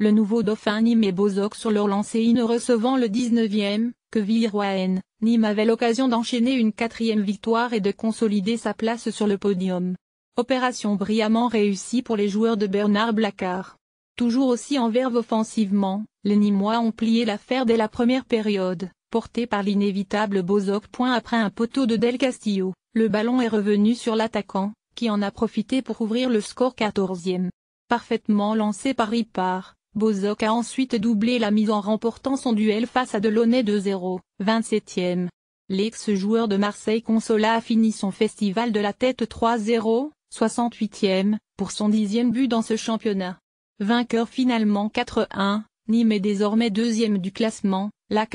Le nouveau dauphin Nîmes et Bozoc sur leur lancer ne recevant le 19e, que Villerwaen, Nîmes avait l'occasion d'enchaîner une quatrième victoire et de consolider sa place sur le podium. Opération brillamment réussie pour les joueurs de Bernard Blacard. Toujours aussi en verve offensivement, les Nîmois ont plié l'affaire dès la première période, porté par l'inévitable Bozoc. Point après un poteau de Del Castillo, le ballon est revenu sur l'attaquant, qui en a profité pour ouvrir le score 14e. Parfaitement lancé par Ripard, Bozok a ensuite doublé la mise en remportant son duel face à Delaunay 2-0, 27e. L'ex-joueur de Marseille Consola a fini son festival de la tête 3-0, 68e, pour son dixième but dans ce championnat. Vainqueur finalement 4-1, Nîmes est désormais deuxième du classement, la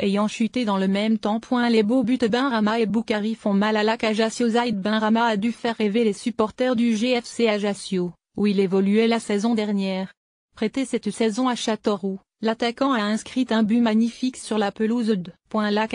ayant chuté dans le même temps. les beaux buts Benrama et Boukari font mal à la Cajacio Zaid Benrama a dû faire rêver les supporters du GFC Ajaccio, où il évoluait la saison dernière prêté cette saison à Châteauroux, l'attaquant a inscrit un but magnifique sur la pelouse de Point Lac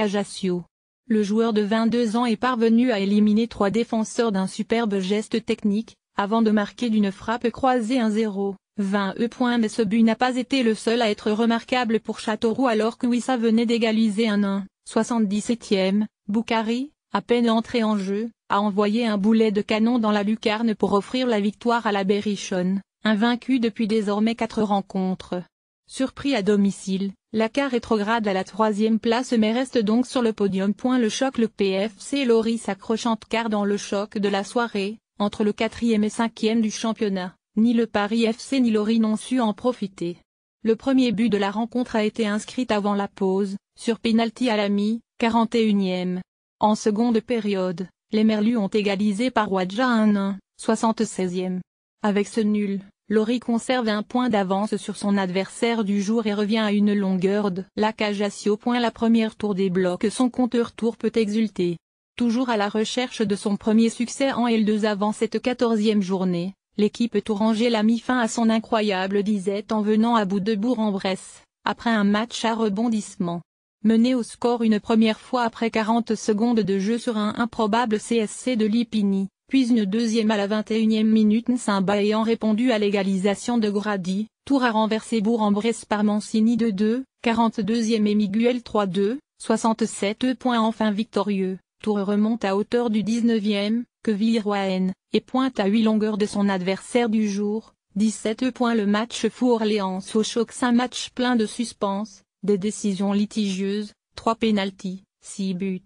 Le joueur de 22 ans est parvenu à éliminer trois défenseurs d'un superbe geste technique, avant de marquer d'une frappe croisée un 0 20 e mais ce but n'a pas été le seul à être remarquable pour Châteauroux alors que Wissa venait d'égaliser un 1 77e, Boukari, à peine entré en jeu, a envoyé un boulet de canon dans la lucarne pour offrir la victoire à la Berrichonne. Invaincu depuis désormais quatre rencontres. Surpris à domicile, Laka rétrograde à la troisième place mais reste donc sur le podium. Point le choc Le PFC et s'accroche de car dans le choc de la soirée, entre le quatrième et cinquième du championnat, ni le Paris FC ni Lori n'ont su en profiter. Le premier but de la rencontre a été inscrit avant la pause, sur pénalty à la mi, 41e. En seconde période, les Merlus ont égalisé par Wadja 1-1, 76e. Avec ce nul, Lori conserve un point d'avance sur son adversaire du jour et revient à une longueur de la cage point la première tour des blocs, son compteur tour peut exulter. Toujours à la recherche de son premier succès en L2 avant cette quatorzième journée, l'équipe tourangelle a mis fin à son incroyable disette en venant à bout de Bourg-en-Bresse, après un match à rebondissement. Mené au score une première fois après 40 secondes de jeu sur un improbable CSC de Lipini, puis une deuxième à la 21e minute Nsimba ayant répondu à l'égalisation de Grady, Tour a renversé Bourg-en-Bresse par Mancini 2-2, 42e et Miguel 3-2, 67 points enfin victorieux, Tour remonte à hauteur du 19e, que villeroyen et pointe à 8 longueurs de son adversaire du jour, 17 points le match fou Orléans au choc un match plein de suspense, des décisions litigieuses, 3 pénalties, 6 buts.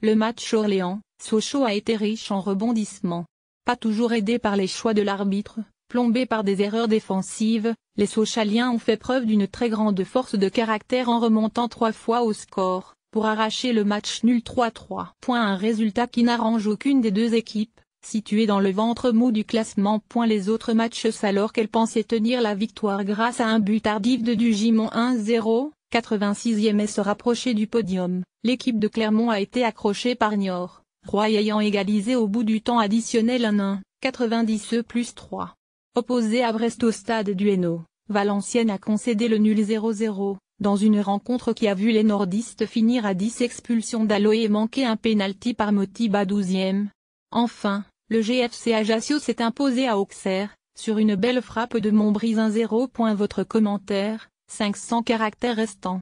Le match Orléans-Sochaux a été riche en rebondissements. Pas toujours aidé par les choix de l'arbitre, plombé par des erreurs défensives, les Sochaliens ont fait preuve d'une très grande force de caractère en remontant trois fois au score, pour arracher le match nul 3-3. Un résultat qui n'arrange aucune des deux équipes, situées dans le ventre mou du classement. Point les autres matchs alors qu'elles pensaient tenir la victoire grâce à un but tardif de Dugimon 1-0, 86e et se rapprocher du podium, l'équipe de Clermont a été accrochée par Niort, Roy ayant égalisé au bout du temps additionnel 1-1, 90 e plus 3. Opposé à Brest au stade du Hainaut, Valenciennes a concédé le nul 0-0, dans une rencontre qui a vu les nordistes finir à 10 expulsions d'Aloé et manquer un pénalty par Motiba 12e. Enfin, le GFC Ajacio s'est imposé à Auxerre, sur une belle frappe de Montbrise 1-0. Votre commentaire, 500 caractères restants.